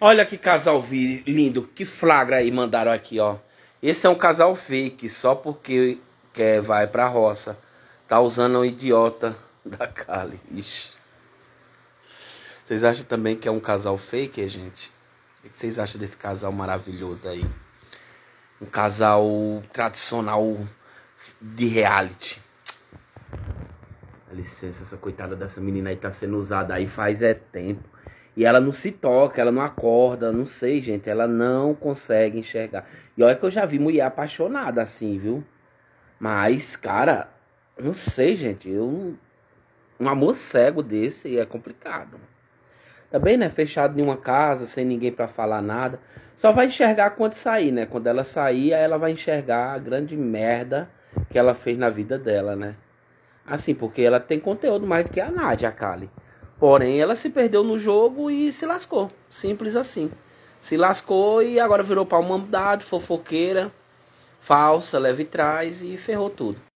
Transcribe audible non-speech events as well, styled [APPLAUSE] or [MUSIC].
Olha que casal lindo, que flagra aí mandaram aqui, ó. Esse é um casal fake, só porque quer vai pra roça. Tá usando o um idiota [LAUGHS] da Kali. Ixi. Vocês acham também que é um casal fake, gente? O que vocês acham desse casal maravilhoso aí? Um casal tradicional de reality. Dá licença, essa coitada dessa menina aí tá sendo usada aí faz é tempo. E ela não se toca, ela não acorda, não sei, gente. Ela não consegue enxergar. E olha que eu já vi mulher apaixonada assim, viu? Mas, cara, não sei, gente. Eu, um amor cego desse é complicado. Também, né? Fechado em uma casa, sem ninguém para falar nada. Só vai enxergar quando sair, né? Quando ela sair, aí ela vai enxergar a grande merda que ela fez na vida dela, né? Assim, porque ela tem conteúdo mais do que a Nádia, a Kali. Porém, ela se perdeu no jogo e se lascou. Simples assim. Se lascou e agora virou palmandade, fofoqueira, falsa, leve trás e ferrou tudo.